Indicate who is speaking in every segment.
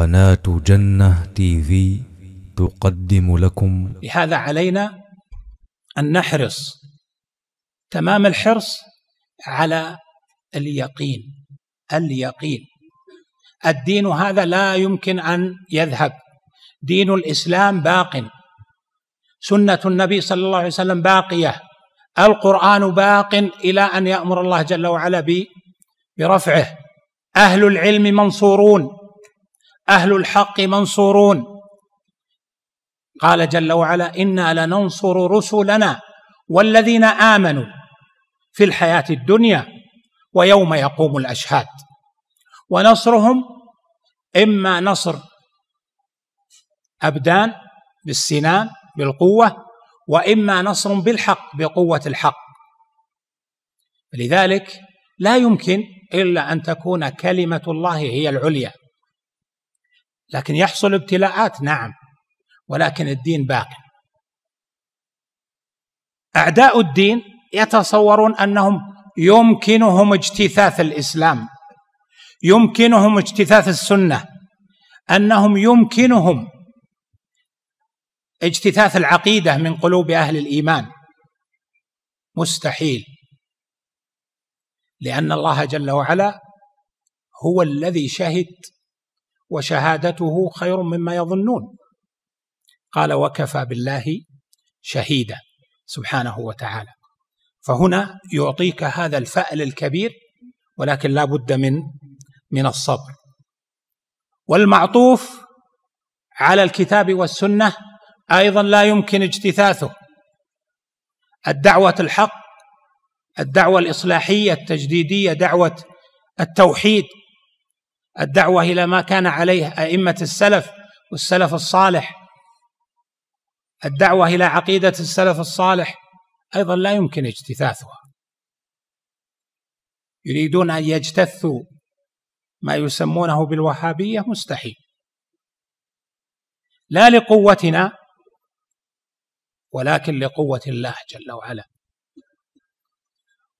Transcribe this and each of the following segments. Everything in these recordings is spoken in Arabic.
Speaker 1: قناة جنة تي في تقدم لكم لهذا علينا أن نحرص تمام الحرص على اليقين اليقين الدين هذا لا يمكن أن يذهب دين الإسلام باق سنة النبي صلى الله عليه وسلم باقية القرآن باق إلى أن يأمر الله جل وعلا برفعه أهل العلم منصورون اهل الحق منصورون قال جل وعلا انا لننصر رسلنا والذين امنوا في الحياه الدنيا ويوم يقوم الاشهاد ونصرهم اما نصر ابدان بالسنان بالقوه واما نصر بالحق بقوه الحق لذلك لا يمكن الا ان تكون كلمه الله هي العليا لكن يحصل ابتلاءات نعم ولكن الدين باق اعداء الدين يتصورون انهم يمكنهم اجتثاث الاسلام يمكنهم اجتثاث السنه انهم يمكنهم اجتثاث العقيده من قلوب اهل الايمان مستحيل لان الله جل وعلا هو الذي شهد وشهادته خير مما يظنون قال وكفى بالله شهيدا سبحانه وتعالى فهنا يعطيك هذا الفأل الكبير ولكن لا بد من من الصبر والمعطوف على الكتاب والسنه ايضا لا يمكن اجتثاثه الدعوه الحق الدعوه الاصلاحيه التجديديه دعوه التوحيد الدعوه الى ما كان عليه ائمه السلف والسلف الصالح الدعوه الى عقيده السلف الصالح ايضا لا يمكن اجتثاثها يريدون ان يجتثوا ما يسمونه بالوهابيه مستحيل لا لقوتنا ولكن لقوه الله جل وعلا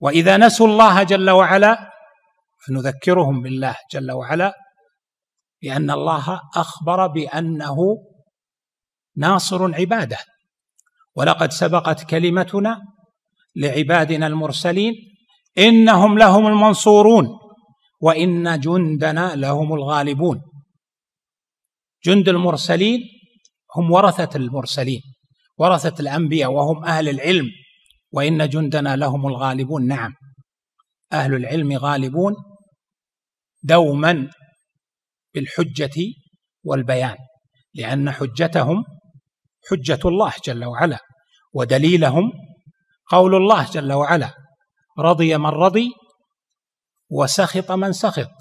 Speaker 1: واذا نسوا الله جل وعلا فنذكرهم بالله جل وعلا بان الله أخبر بأنه ناصر عباده ولقد سبقت كلمتنا لعبادنا المرسلين إنهم لهم المنصورون وإن جندنا لهم الغالبون جند المرسلين هم ورثة المرسلين ورثة الأنبياء وهم أهل العلم وإن جندنا لهم الغالبون نعم أهل العلم غالبون دوما بالحجة والبيان لأن حجتهم حجة الله جل وعلا ودليلهم قول الله جل وعلا رضي من رضي وسخط من سخط